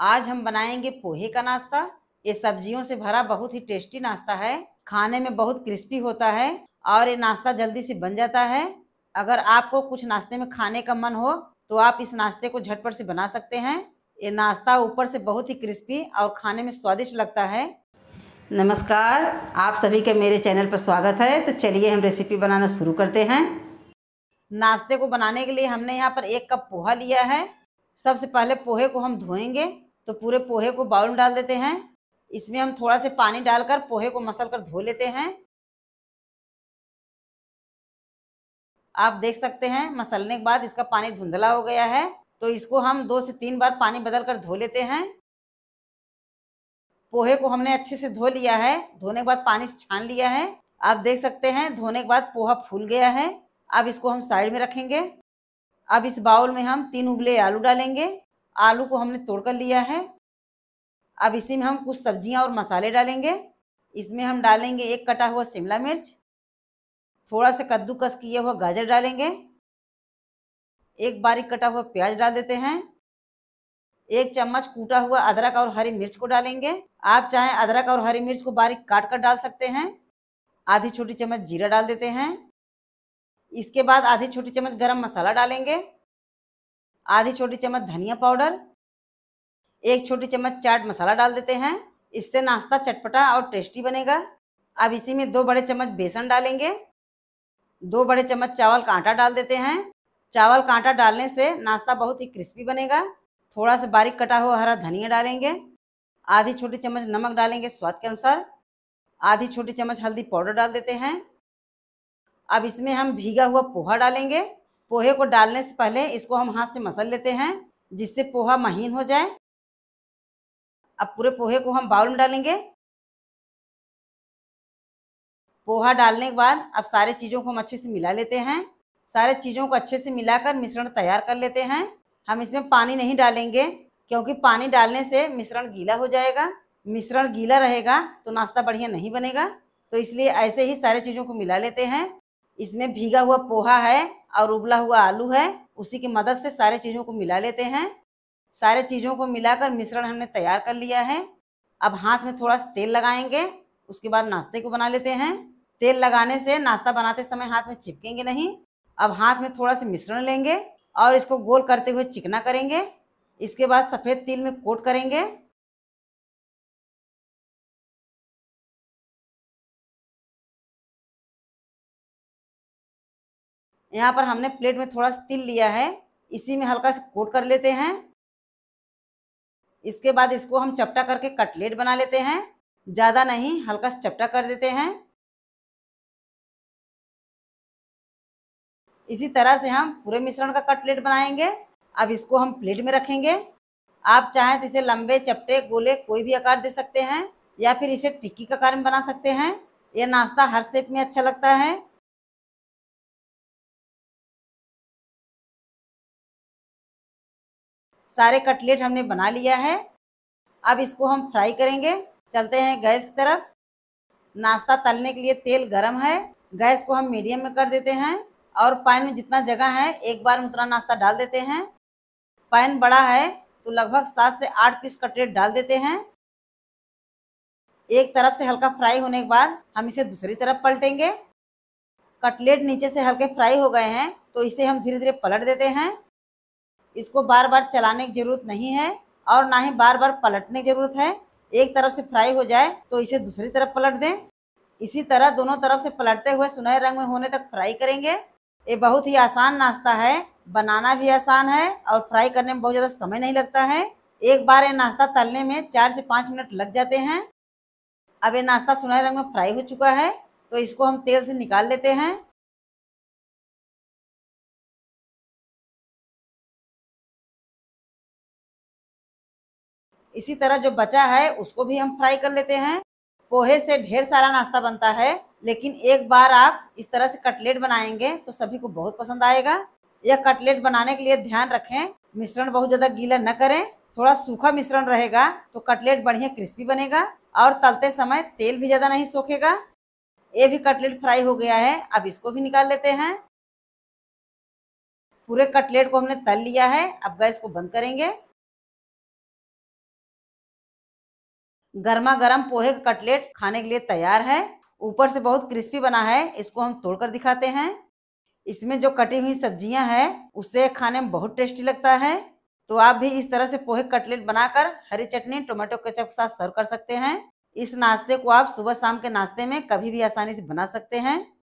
आज हम बनाएंगे पोहे का नाश्ता ये सब्जियों से भरा बहुत ही टेस्टी नाश्ता है खाने में बहुत क्रिस्पी होता है और ये नाश्ता जल्दी से बन जाता है अगर आपको कुछ नाश्ते में खाने का मन हो तो आप इस नाश्ते को झटपट से बना सकते हैं ये नाश्ता ऊपर से बहुत ही क्रिस्पी और खाने में स्वादिष्ट लगता है नमस्कार आप सभी के मेरे चैनल पर स्वागत है तो चलिए हम रेसिपी बनाना शुरू करते हैं नाश्ते को बनाने के लिए हमने यहाँ पर एक कप पोहा लिया है सबसे पहले पोहे को हम धोएंगे तो पूरे पोहे को बाउल में डाल देते हैं इसमें हम थोड़ा से पानी डालकर पोहे को मसल कर धो लेते हैं आप देख सकते हैं मसलने के बाद इसका पानी धुंधला हो गया है तो इसको हम दो से तीन बार पानी बदल कर धो लेते हैं पोहे को हमने अच्छे से धो लिया है धोने के बाद पानी से छान लिया है आप देख सकते हैं धोने के बाद पोहा फूल गया है अब इसको हम साइड में रखेंगे अब इस बाउल में हम तीन उबले आलू डालेंगे आलू को हमने तोड़ कर लिया है अब इसी में हम कुछ सब्जियां और मसाले डालेंगे इसमें हम डालेंगे एक कटा हुआ शिमला मिर्च थोड़ा सा कद्दूकस किया हुआ गाजर डालेंगे एक बारीक कटा हुआ प्याज डाल देते हैं एक चम्मच कूटा हुआ अदरक और हरी मिर्च को डालेंगे आप चाहें अदरक और हरी मिर्च को बारीक काट कर डाल सकते हैं आधी छोटी चम्मच जीरा डाल देते हैं इसके बाद आधी छोटी चम्मच गरम मसाला डालेंगे आधी छोटी चम्मच धनिया पाउडर एक छोटी चम्मच चाट मसाला डाल देते हैं इससे नाश्ता चटपटा और टेस्टी बनेगा अब इसी में दो बड़े चम्मच बेसन डालेंगे दो बड़े चम्मच चावल का आटा डाल देते हैं चावल का आटा डालने से नाश्ता बहुत ही क्रिस्पी बनेगा थोड़ा सा बारीक कटा हुआ हरा धनिया डालेंगे आधी छोटी चम्मच नमक डालेंगे स्वाद के अनुसार आधी छोटी चम्मच हल्दी पाउडर डाल देते हैं अब इसमें हम भीगा हुआ पोहा डालेंगे पोहे को डालने से पहले इसको हम हाथ से मसल लेते हैं जिससे पोहा महीन हो जाए अब पूरे पोहे को हम बाउल में डालेंगे पोहा डालने के बाद अब सारे चीज़ों को हम अच्छे से मिला लेते हैं सारे चीज़ों को अच्छे से मिलाकर मिश्रण तैयार कर लेते हैं हम इसमें पानी नहीं डालेंगे क्योंकि पानी डालने से मिश्रण गीला हो जाएगा मिश्रण गीला रहेगा तो नाश्ता बढ़िया नहीं बनेगा तो इसलिए ऐसे ही सारे चीज़ों को मिला लेते हैं इसमें भीगा हुआ पोहा है और उबला हुआ आलू है उसी की मदद से सारे चीज़ों को मिला लेते हैं सारे चीज़ों को मिलाकर मिश्रण हमने तैयार कर लिया है अब हाथ में थोड़ा सा तेल लगाएंगे उसके बाद नाश्ते को बना लेते हैं तेल लगाने से नाश्ता बनाते समय हाथ में चिपकेंगे नहीं अब हाथ में थोड़ा सा मिश्रण लेंगे और इसको गोल करते हुए चिकना करेंगे इसके बाद सफ़ेद तिल में कोट करेंगे यहाँ पर हमने प्लेट में थोड़ा सा तिल लिया है इसी में हल्का सा कोट कर लेते हैं इसके बाद इसको हम चपटा करके कटलेट बना लेते हैं ज़्यादा नहीं हल्का सा चपटा कर देते हैं इसी तरह से हम पूरे मिश्रण का कटलेट बनाएंगे अब इसको हम प्लेट में रखेंगे आप चाहें तो इसे लंबे चपटे गोले कोई भी आकार दे सकते हैं या फिर इसे टिक्की का आकार में बना सकते हैं यह नाश्ता हर शेप में अच्छा लगता है सारे कटलेट हमने बना लिया है अब इसको हम फ्राई करेंगे चलते हैं गैस की तरफ नाश्ता तलने के लिए तेल गर्म है गैस को हम मीडियम में कर देते हैं और पैन में जितना जगह है एक बार में उतना नाश्ता डाल देते हैं पैन बड़ा है तो लगभग सात से आठ पीस कटलेट डाल देते हैं एक तरफ से हल्का फ्राई होने के बाद हम इसे दूसरी तरफ पलटेंगे कटलेट नीचे से हल्के फ्राई हो गए हैं तो इसे हम धीरे धीरे पलट देते हैं इसको बार बार चलाने की ज़रूरत नहीं है और ना ही बार बार पलटने की ज़रूरत है एक तरफ से फ्राई हो जाए तो इसे दूसरी तरफ पलट दें इसी तरह दोनों तरफ से पलटते हुए सुनहरे रंग में होने तक फ्राई करेंगे ये बहुत ही आसान नाश्ता है बनाना भी आसान है और फ्राई करने में बहुत ज़्यादा समय नहीं लगता है एक बार ये नाश्ता तलने में चार से पाँच मिनट लग जाते हैं अब ये नाश्ता सुनहरे रंग में फ्राई हो चुका है तो इसको हम तेल से निकाल लेते हैं इसी तरह जो बचा है उसको भी हम फ्राई कर लेते हैं पोहे से ढेर सारा नाश्ता बनता है लेकिन एक बार आप इस तरह से कटलेट बनाएंगे तो सभी को बहुत पसंद आएगा यह कटलेट बनाने के लिए ध्यान रखें मिश्रण बहुत ज़्यादा गीला न करें थोड़ा सूखा मिश्रण रहेगा तो कटलेट बढ़िया क्रिस्पी बनेगा और तलते समय तेल भी ज़्यादा नहीं सोखेगा ये भी कटलेट फ्राई हो गया है अब इसको भी निकाल लेते हैं पूरे कटलेट को हमने तल लिया है अब गैस को बंद करेंगे गर्मा गर्म पोहे का कटलेट खाने के लिए तैयार है ऊपर से बहुत क्रिस्पी बना है इसको हम तोड़कर दिखाते हैं इसमें जो कटी हुई सब्जियां हैं उससे खाने में बहुत टेस्टी लगता है तो आप भी इस तरह से पोहे कटलेट बनाकर हरी चटनी टोमेटो केचप के साथ सर्व कर सकते हैं इस नाश्ते को आप सुबह शाम के नाश्ते में कभी भी आसानी से बना सकते हैं